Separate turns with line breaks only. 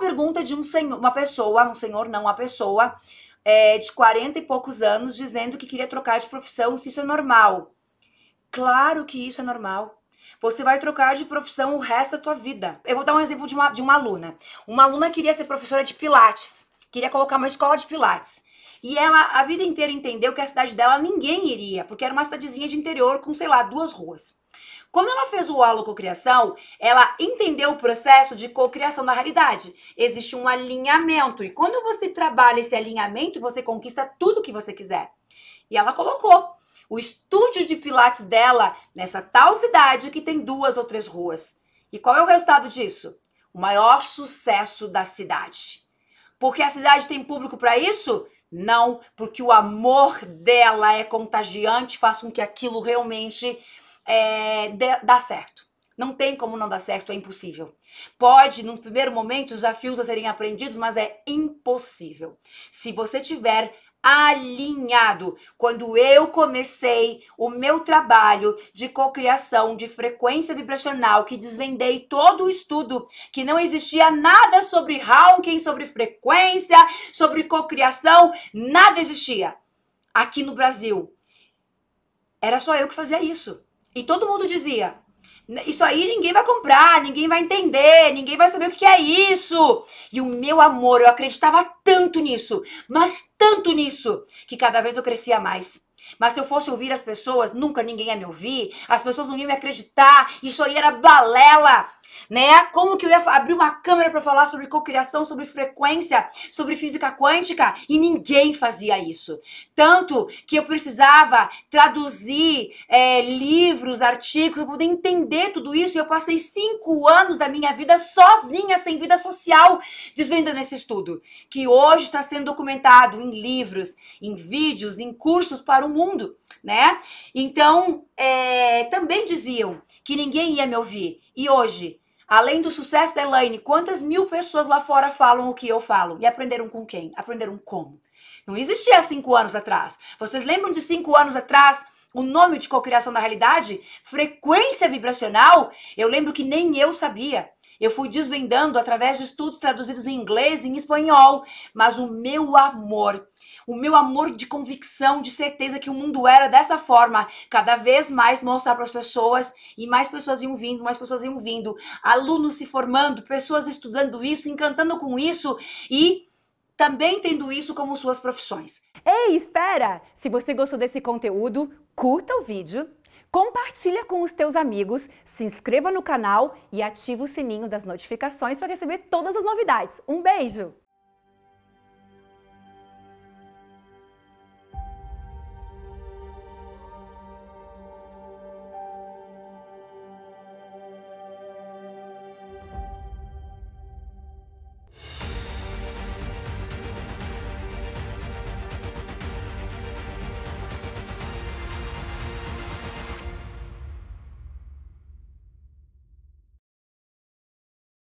pergunta de um senhor, uma pessoa, um senhor não, uma pessoa é, de 40 e poucos anos dizendo que queria trocar de profissão, se isso é normal. Claro que isso é normal. Você vai trocar de profissão o resto da tua vida. Eu vou dar um exemplo de uma, de uma aluna. Uma aluna queria ser professora de pilates, queria colocar uma escola de pilates. E ela, a vida inteira, entendeu que a cidade dela ninguém iria, porque era uma cidadezinha de interior com, sei lá, duas ruas. Quando ela fez o halo cocriação, ela entendeu o processo de cocriação da realidade. Existe um alinhamento e quando você trabalha esse alinhamento, você conquista tudo que você quiser. E ela colocou o estúdio de pilates dela nessa tal cidade que tem duas ou três ruas. E qual é o resultado disso? O maior sucesso da cidade. Porque a cidade tem público para isso? Não, porque o amor dela é contagiante, faz com que aquilo realmente é, dar certo. Não tem como não dar certo, é impossível. Pode, num primeiro momento, os desafios a serem aprendidos, mas é impossível. Se você tiver alinhado. Quando eu comecei o meu trabalho de cocriação de frequência vibracional, que desvendei todo o estudo, que não existia nada sobre ranking, sobre frequência, sobre cocriação, nada existia. Aqui no Brasil, era só eu que fazia isso. E todo mundo dizia: isso aí ninguém vai comprar, ninguém vai entender, ninguém vai saber o que é isso. E o meu amor, eu acreditava tanto nisso, mas tanto nisso, que cada vez eu crescia mais. Mas se eu fosse ouvir as pessoas, nunca ninguém ia me ouvir, as pessoas não iam me acreditar, isso aí era balela né? Como que eu ia abrir uma câmera para falar sobre cocriação, sobre frequência, sobre física quântica e ninguém fazia isso. Tanto que eu precisava traduzir é, livros, artigos para poder entender tudo isso. E eu passei cinco anos da minha vida sozinha, sem vida social, desvendando esse estudo que hoje está sendo documentado em livros, em vídeos, em cursos para o mundo né? Então, é, também diziam que ninguém ia me ouvir. E hoje, além do sucesso da Elaine, quantas mil pessoas lá fora falam o que eu falo? E aprenderam com quem? Aprenderam como? Não existia há cinco anos atrás. Vocês lembram de cinco anos atrás? O nome de cocriação da realidade? Frequência vibracional? Eu lembro que nem eu sabia. Eu fui desvendando através de estudos traduzidos em inglês e em espanhol, mas o meu amor o meu amor de convicção, de certeza que o mundo era dessa forma, cada vez mais mostrar para as pessoas e mais pessoas iam vindo, mais pessoas iam vindo, alunos se formando, pessoas estudando isso, encantando com isso e também tendo isso como suas profissões. Ei, espera! Se você gostou desse conteúdo, curta o vídeo, compartilha com os teus amigos, se inscreva no canal e ativa o sininho das notificações para receber todas as novidades. Um beijo!